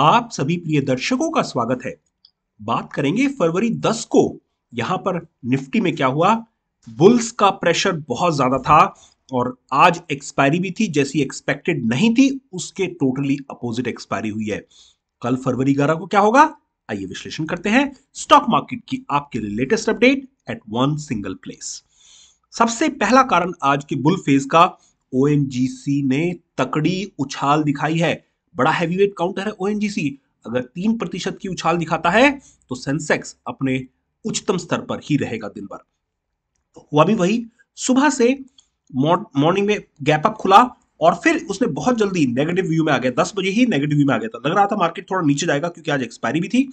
आप सभी प्रिय दर्शकों का स्वागत है बात करेंगे फरवरी 10 को यहां पर निफ्टी में क्या हुआ बुल्स का प्रेशर बहुत ज्यादा था और आज एक्सपायरी भी थी जैसी एक्सपेक्टेड नहीं थी उसके टोटली अपोजिट एक्सपायरी हुई है कल फरवरी ग्यारह को क्या होगा आइए विश्लेषण करते हैं स्टॉक मार्केट की आपके लिए latest update at one single place सबसे पहला कारण आज के बुल फेज का ओ ने तकड़ी उछाल दिखाई है बड़ा हैवीवेट काउंटर है ओएनजीसी अगर तीन प्रतिशत की उछाल दिखाता है तो सेंसेक्स अपने उच्चतम स्तर पर ही रहेगा दिन भर तो हुआ भी वही सुबह से मॉर्निंग में गैप अप खुला और फिर उसने बहुत जल्दी नेगेटिव व्यू में आ गया दस बजे ही नेगेटिव व्यू में आ गया था लग रहा था मार्केट थोड़ा नीचे जाएगा क्योंकि आज एक्सपायरी भी थी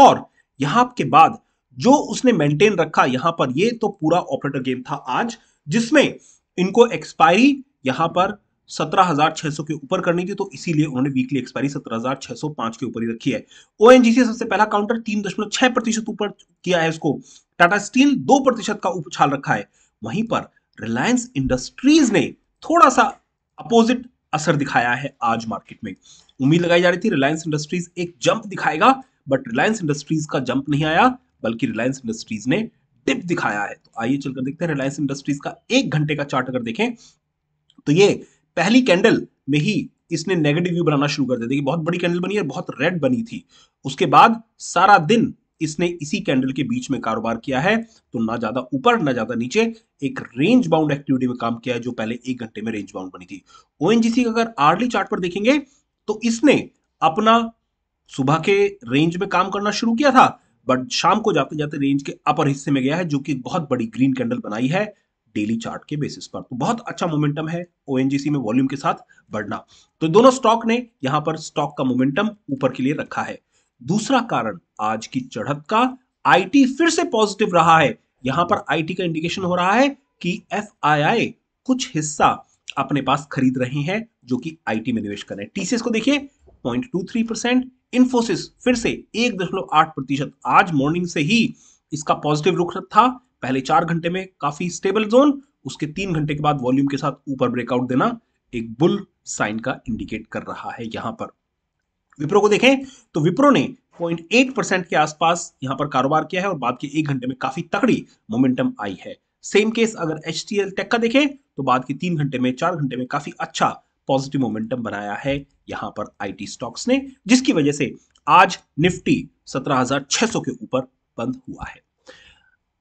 और यहां के बाद जो उसने मेंटेन रखा यहां पर ये तो पूरा ऑपरेटर गेम था आज जिसमें इनको एक्सपायरी यहां पर 17,600 के ऊपर करनी थी तो इसीलिए उन्होंने वीकली एक्सपायरी 17,605 के ऊपर ही रखी है ओ सबसे पहला काउंटर 3.6 प्रतिशत ऊपर किया है इसको टाटा स्टील 2 प्रतिशत का उपछाल रखा है वहीं पर रिलायंस इंडस्ट्रीज ने थोड़ा सा अपोजिट असर दिखाया है आज मार्केट में उम्मीद लगाई जा रही थी रिलायंस इंडस्ट्रीज एक जंप दिखाएगा बट रिलायंस इंडस्ट्रीज का जंप नहीं आया बल्कि रिलायंस इंडस्ट्रीज ने डिप दिखाया है तो आइए चलकर देखते हैं रिलायंस इंडस्ट्रीज का एक घंटे का चार्ट अगर देखें तो ये पहली कैंडल में ही इसने नेगेटिव व्यू बनाना शुरू कर दिया देखिए बहुत बड़ी कैंडल बनी और बहुत रेड बनी थी उसके बाद सारा दिन इसने इसी कैंडल के बीच में कारोबार किया है तो ना ज्यादा ऊपर ना ज्यादा नीचे एक रेंज बाउंड एक्टिविटी में काम किया है जो पहले एक घंटे में रेंज बाउंड बनी थी ओ का अगर आर्ली चार्ट पर देखेंगे तो इसने अपना सुबह के रेंज में काम करना शुरू किया था बट शाम को जाते जाते रेंज के अपर हिस्से में गया है जो कि बहुत बड़ी ग्रीन कैंडल बनाई है डेली चार्ट के बेसिस पर तो बहुत अच्छा मोमेंटम है ओ में वॉल्यूम के साथ बढ़ना तो दोनों स्टॉक ने यहां पर स्टॉक का मोमेंटम ऊपर के लिए रखा है दूसरा कारण आज की चढ़त का आईटी फिर से पॉजिटिव रहा है यहां पर आईटी का इंडिकेशन हो रहा है कि एफ कुछ हिस्सा अपने पास खरीद रहे हैं जो कि आईटी में निवेश कर रहे हैं टीसीएस को देखिए पॉइंट परसेंट इन्फोसिस फिर से एक दशमलव आठ प्रतिशत आज मॉर्निंग से ही इसका पॉजिटिव रुख था पहले चार घंटे में काफी स्टेबल जोन उसके तीन घंटे के बाद वॉल्यूम के साथ ऊपर ब्रेकआउट देना एक बुल साइन का इंडिकेट कर रहा है यहां पर विप्रो को देखें तो विप्रो ने 0.8 परसेंट के आसपास यहां पर कारोबार किया है और बाद के एक घंटे में काफी तकड़ी मोमेंटम आई है सेम केस अगर एच टी एल टेक का देखें तो बाद के तीन घंटे में चार घंटे में काफी अच्छा पॉजिटिव मोमेंटम बनाया है यहां पर आई स्टॉक्स ने जिसकी वजह से आज निफ्टी सत्रह के ऊपर बंद हुआ है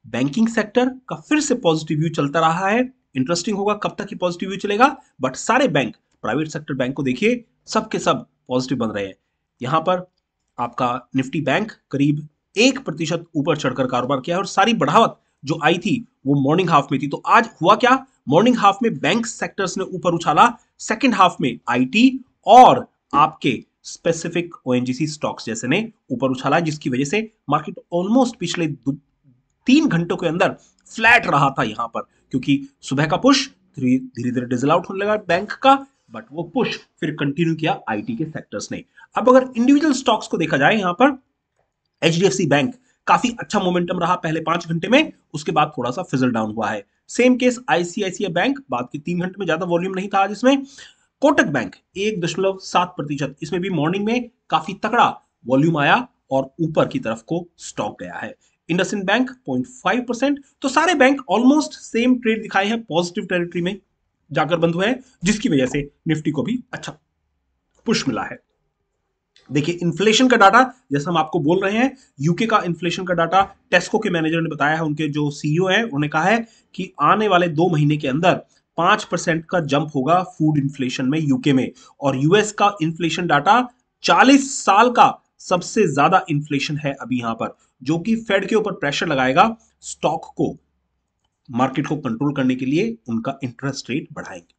बैंकिंग सेक्टर का फिर से पॉजिटिव व्यू चलता रहा है इंटरेस्टिंग होगा कब तक ही पॉजिटिव व्यू चलेगा बट सारे बैंक प्राइवेट सेक्टर बैंक को देखिए सब के सब पॉजिटिव बन रहे हैं यहां पर आपका निफ्टी बैंक करीब एक प्रतिशत ऊपर चढ़कर कारोबार किया है और सारी बढ़ावत जो आई थी वो मॉर्निंग हाफ में थी तो आज हुआ क्या मॉर्निंग हाफ में बैंक सेक्टर्स ने ऊपर उछाला सेकेंड हाफ में आईटी और आपके स्पेसिफिक ओएनजीसी स्टॉक्स जैसे ने ऊपर उछाला जिसकी वजह से मार्केट ऑलमोस्ट पिछले तीन घंटों के अंदर फ्लैट रहा था यहां पर क्योंकि सुबह का पुश धीरे धीरे डिजल आउट होने लगा बैंक का बट वो पुश फिर कंटिन्यू किया आईटी के सेक्टर्स ने अब अगर इंडिविजुअल स्टॉक्स को देखा जाए यहां पर एच बैंक काफी अच्छा मोमेंटम रहा पहले पांच घंटे में उसके बाद थोड़ा सा फिजल डाउन हुआ है सेम केस आईसीआईसीआई बैंक बाद के तीन घंटे में ज्यादा वॉल्यूम नहीं था जिसमें कोटक बैंक एक दशमलव सात प्रतिशत इसमें भी मॉर्निंग में काफी तकड़ा वॉल्यूम आया और ऊपर की तरफ को स्टॉक गया है IndusInd bank point five percent तो सारे बैंक ऑलमोस्ट सेम ट्रेड दिखाए हैं पॉजिटिव टेरिटरी में जाकर बंद हुए हैं जिसकी वजह से निफ्टी को भी अच्छा पुश मिला है देखिए इन्फ्लेशन का डाटा जैसा हम आपको बोल रहे हैं यूके का इन्फ्लेशन का डाटा टेस्को के मैनेजर ने बताया है उनके जो सीईओ है उन्होंने कहा है कि आने वाले दो महीने के अंदर पांच परसेंट का जंप होगा फूड इन्फ्लेशन में यूके में और यूएस का इन्फ्लेशन डाटा चालीस साल का सबसे ज्यादा इन्फ्लेशन है अभी यहां पर जो कि फेड के ऊपर प्रेशर लगाएगा स्टॉक को मार्केट को कंट्रोल करने के लिए उनका इंटरेस्ट रेट बढ़ाएंगे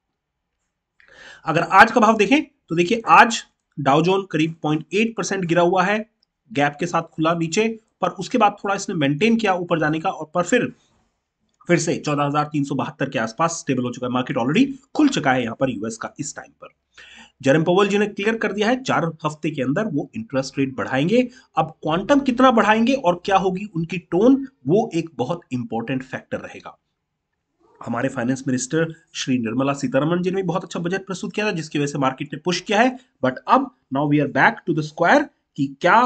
अगर आज का भाव देखें तो देखिए आज डाउजोन करीब 0.8 परसेंट गिरा हुआ है गैप के साथ खुला नीचे पर उसके बाद थोड़ा इसने मेंटेन किया ऊपर जाने का और पर फिर फिर से चौदह के आसपास स्टेबल हो चुका है मार्केट ऑलरेडी खुल चुका है यहां पर यूएस का इस टाइम पर जरम पवल जी ने क्लियर कर दिया है चार हफ्ते के अंदर वो इंटरेस्ट रेट बढ़ाएंगे अब क्वांटम कितना बढ़ाएंगे और क्या होगी उनकी टोन वो एक बहुत इंपॉर्टेंट फैक्टर रहेगा हमारे फाइनेंस मिनिस्टर श्री निर्मला सीतारमन जी ने भी बहुत अच्छा बजट प्रस्तुत किया था जिसकी वजह से मार्केट ने पुश किया है बट अब now we are back to the square कि क्या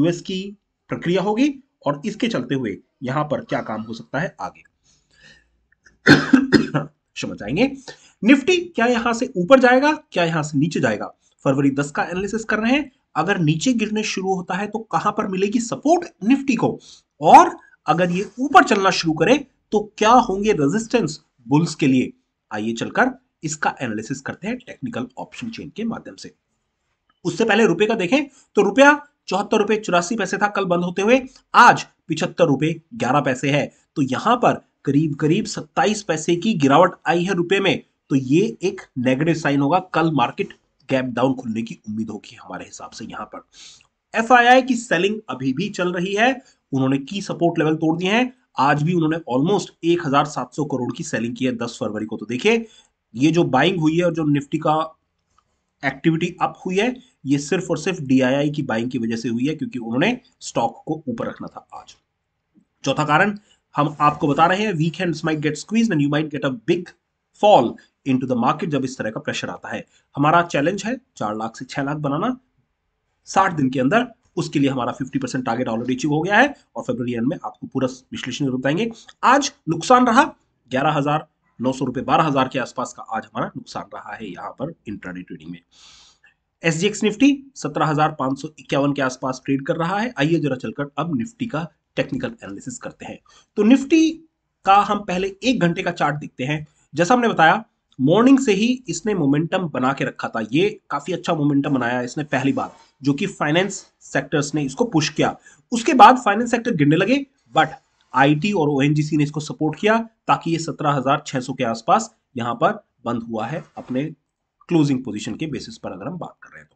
यूएस की प्रक्रिया होगी और इसके चलते हुए यहां पर क्या काम हो सकता है आगे समझ जाएंगे निफ्टी क्या यहां से ऊपर जाएगा क्या यहां से नीचे जाएगा फरवरी 10 का एनालिसिस कर रहे हैं अगर नीचे गिरने शुरू होता है तो कहां पर मिलेगी सपोर्ट निफ्टी को और अगर ये ऊपर चलना शुरू करे तो क्या होंगे रेजिस्टेंस बुल्स के लिए आइए चलकर इसका एनालिसिस करते हैं टेक्निकल ऑप्शन चेन के माध्यम से उससे पहले रुपए का देखें तो रुपया चौहत्तर रुपए चौरासी पैसे था कल बंद होते हुए आज पिछहत्तर रुपए ग्यारह पैसे है तो यहां पर करीब करीब 27 पैसे की गिरावट आई है रुपए में तो ये एक नेगेटिव साइन होगा कल मार्केट गैप डाउन खुलने की उम्मीद होगी हमारे हिसाब से यहाँ पर एफ की सेलिंग अभी भी चल रही है उन्होंने की सपोर्ट लेवल तोड़ दिए हैं आज भी उन्होंने ऑलमोस्ट 1700 करोड़ की सेलिंग की है 10 फरवरी को तो देखिए ये जो बाइंग हुई है और जो निफ्टी का एक्टिविटी अप हुई है ये सिर्फ और सिर्फ डीआईआई की बाइंग की वजह से हुई है क्योंकि उन्होंने स्टॉक को ऊपर रखना था आज चौथा कारण हम आपको बता रहे हैं weak hands might get squeeze and you might get a big fall into the market जब इस तरह का प्रेशर आता है हमारा चैलेंज है चार लाख से छह लाख बनाना साठ दिन के अंदर उसके लिए हमारा 50 परसेंट टारगेट ऑलरेडी अचीव हो गया है और फेबर एंड में आपको पूरा विश्लेषण बताएंगे आज नुकसान रहा ग्यारह हजार नौ सौ रुपए बारह हजार के आसपास का आज हमारा नुकसान रहा है यहां पर इंट्राडे ट्रेडिंग में एसजीएक्स निफ्टी सत्रह हजार पांच सौ इक्यावन के आसपास ट्रेड कर रहा है आइए जरा चलकर अब निफ्टी का टेक्निकल एनालिसिस करते हैं तो निफ्टी का हम पहले एक घंटे का चार्ट देखते हैं जैसा हमने बताया मॉर्निंग से ही इसने मोमेंटम बना के रखा था ये काफ़ी अच्छा मोमेंटम बनाया इसने पहली बार जो कि फाइनेंस सेक्टर्स ने इसको पुश किया उसके बाद फाइनेंस सेक्टर गिरने लगे बट आईटी और ओएनजीसी ने इसको सपोर्ट किया ताकि ये 17,600 के आसपास यहां पर बंद हुआ है अपने क्लोजिंग पोजीशन के बेसिस पर अगर हम बात कर रहे हैं तो।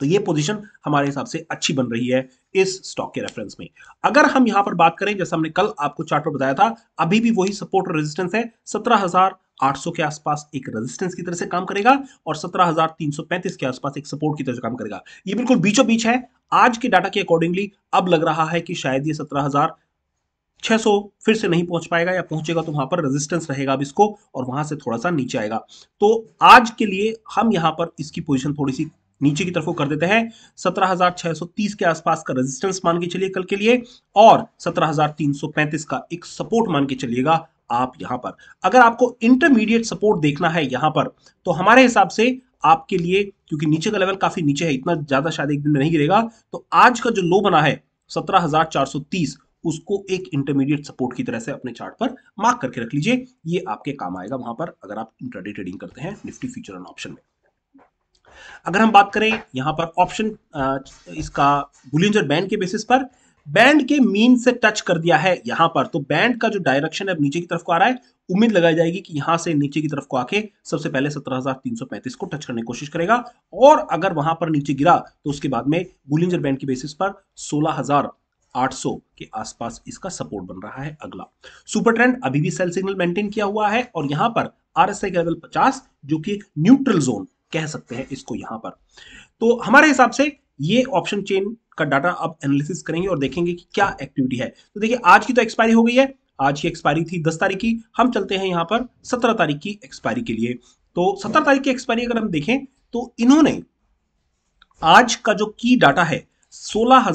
तो ये पोजीशन हमारे हिसाब से अच्छी बन रही है इस स्टॉक के रेफरेंस में अगर हम यहां पर बात करें जैसा हमने कल आपको चार्ट पर बताया था अभी भी वही सपोर्ट और रेजिस्टेंस है सत्रह हजार 800 के आसपास एक रेजिस्टेंस की तरह से काम करेगा और 17,335 के आसपास एक सपोर्ट की तरह से काम करेगा ये बिल्कुल बीचों बीच है आज के डाटा के अकॉर्डिंगली अब लग रहा है कि शायद ये 17,600 फिर से नहीं पहुंच पाएगा या पहुंचेगा तो वहां पर रेजिस्टेंस रहेगा अब इसको और वहां से थोड़ा सा नीचे आएगा तो आज के लिए हम यहां पर इसकी पोजिशन थोड़ी सी नीचे की तरफ को कर देते हैं 17,630 के आसपास का रेजिस्टेंस मान के चलिए कल के लिए और 17,335 का एक सपोर्ट मान के चलिएगा आप यहां पर अगर आपको इंटरमीडिएट सपोर्ट देखना है यहां पर तो हमारे हिसाब से आपके लिए क्योंकि नीचे का लेवल काफी नीचे है इतना ज्यादा शायद एक दिन नहीं गिरेगा तो आज का जो लो बना है तीस उसको एक इंटरमीडिएट सपोर्ट की तरह से अपने चार्ट पर मार्क करके रख लीजिए ये आपके काम आएगा वहां पर अगर आप इंटरडे ट्रेडिंग करते हैं निफ्टी फ्यूचर ऑप्शन में अगर हम बात करें यहाँ पर ऑप्शन इसका बुलिंजर बैंड के बेसिस पर बैंड के मीन से टच कर दिया है यहाँ पर तो बैंड का जो डायरेक्शन है नीचे की तरफ को आ रहा है उम्मीद लगाई जाएगी कि यहाँ से नीचे की तरफ को आके सबसे पहले 17,335 को टच करने की कोशिश करेगा और अगर वहां पर नीचे गिरा तो उसके बाद में बुलिंजर बैंड के बेसिस पर 16,800 के आसपास इसका सपोर्ट बन रहा है अगला सुपर ट्रेंड अभी भी सेल सिग्नल मेंटेन किया हुआ है और यहां पर आर के लेवल पचास जो कि न्यूट्रल जोन कह सकते हैं इसको यहां पर तो हमारे हिसाब से ये ऑप्शन चेन का डाटा अब एनालिसिस करेंगे और देखेंगे कि क्या एक्टिविटी है तो देखिए आज की तो एक्सपायरी हो गई है आज की एक्सपायरी थी दस तारीख की हम चलते हैं यहां पर सत्रह तारीख की एक्सपायरी के लिए तो सत्रह तारीख की एक्सपायरी अगर हम देखें तो इन्होंने आज का जो की डाटा है सोलह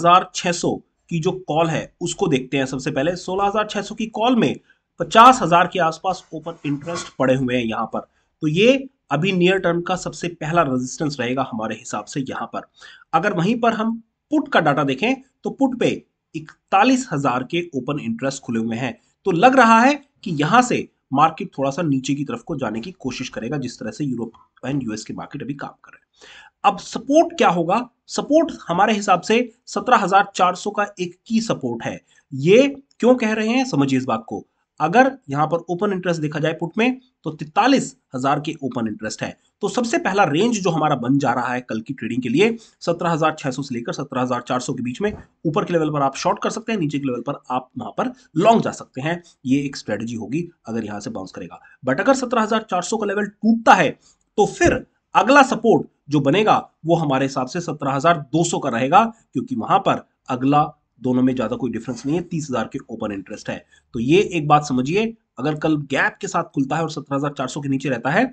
की जो कॉल है उसको देखते हैं सबसे पहले 16,600 की कॉल में 50,000 के आसपास ओपन इंटरेस्ट पड़े हुए हैं यहां पर तो ये अभी नियर टर्म का सबसे पहला रेजिस्टेंस रहेगा हमारे हिसाब से यहां पर अगर वहीं पर हम पुट का डाटा देखें तो पुट पे इकतालीस हजार के ओपन इंटरेस्ट खुले हुए हैं तो लग रहा है कि यहां से मार्केट थोड़ा सा नीचे की तरफ को जाने की कोशिश करेगा जिस तरह से यूरोप एंड यूएस के मार्केट अभी काम कर रहे हैं अब सपोर्ट क्या होगा सपोर्ट हमारे हिसाब से 17,400 का एक की सपोर्ट है ये क्यों कह रहे हैं समझिए इस बात को अगर यहां पर ओपन इंटरेस्ट देखा जाए पुट में तो तैतालीस हजार के ओपन इंटरेस्ट है तो सबसे पहला रेंज जो हमारा बन जा रहा है कल की ट्रेडिंग के लिए सत्रह हजार छह सौ से लेकर सत्रह हजार चार सौ के बीच में ऊपर के लेवल पर आप शॉर्ट कर सकते हैं नीचे के लेवल पर आप वहां पर लॉन्ग जा सकते हैं ये एक स्ट्रेटजी होगी अगर यहां से बाउंस करेगा बट अगर सत्रह का लेवल टूटता है तो फिर अगला सपोर्ट जो बनेगा वो हमारे हिसाब से सत्रह का रहेगा क्योंकि वहां पर अगला दोनों में ज़्यादा कोई डिफरेंस नहीं है तीस हज़ार के ओपन इंटरेस्ट है तो ये एक बात समझिए अगर कल गैप के साथ खुलता है और सत्रह हज़ार चार सौ के नीचे रहता है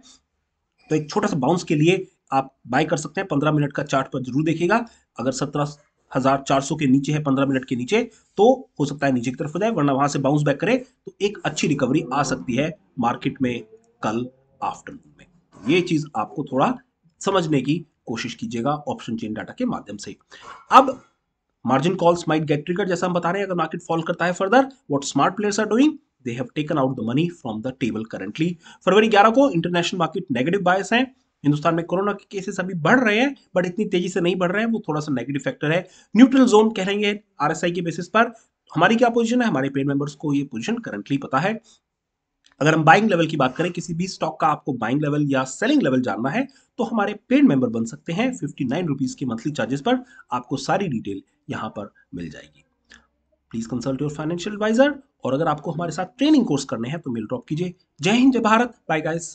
तो एक छोटा सा बाउंस के लिए आप बाय कर सकते हैं पंद्रह मिनट का चार्ट पर जरूर देखिएगा अगर सत्रह हजार चार सौ के नीचे है पंद्रह मिनट के नीचे तो हो सकता है नीचे की तरफ हो जाए वरना वहां से बाउंस बैक करे तो एक अच्छी रिकवरी आ सकती है मार्केट में कल आफ्टरनून में ये चीज आपको थोड़ा समझने की कोशिश कीजिएगा ऑप्शन चेन डाटा के माध्यम से अब margin calls might get trigger जैसा हम बता रहे हैं अगर मार्केट फॉल करता है further what smart players are doing they have taken out the money from the table currently फरवरी ग्यारह को इंटरनेशनल मार्केट नेगेटिव बायस है हिंदुस्तान में कोरोना के केसेस अभी बढ़ रहे हैं बट इतनी तेजी से नहीं बढ़ रहे हैं वो थोड़ा सा नेगेटिव फैक्टर है न्यूट्रल जोन कह रहे लेंगे आरएसआई के बेसिस पर हमारी क्या पोजिशन है हमारे पेड मेंबर्स को ये पोजिशन करंटली पता है अगर हम बाइंग लेवल की बात करें किसी भी स्टॉक का आपको बाइंग लेवल या सेलिंग लेवल जानना है तो हमारे पेड मेंबर बन सकते हैं फिफ्टी नाइन रुपीज़ के मंथली चार्जेस पर आपको सारी डिटेल यहाँ पर मिल जाएगी please consult your financial advisor और अगर आपको हमारे साथ ट्रेनिंग कोर्स करने हैं तो मेल ड्रॉप कीजिए जय हिंद जय भारत बाय गाइस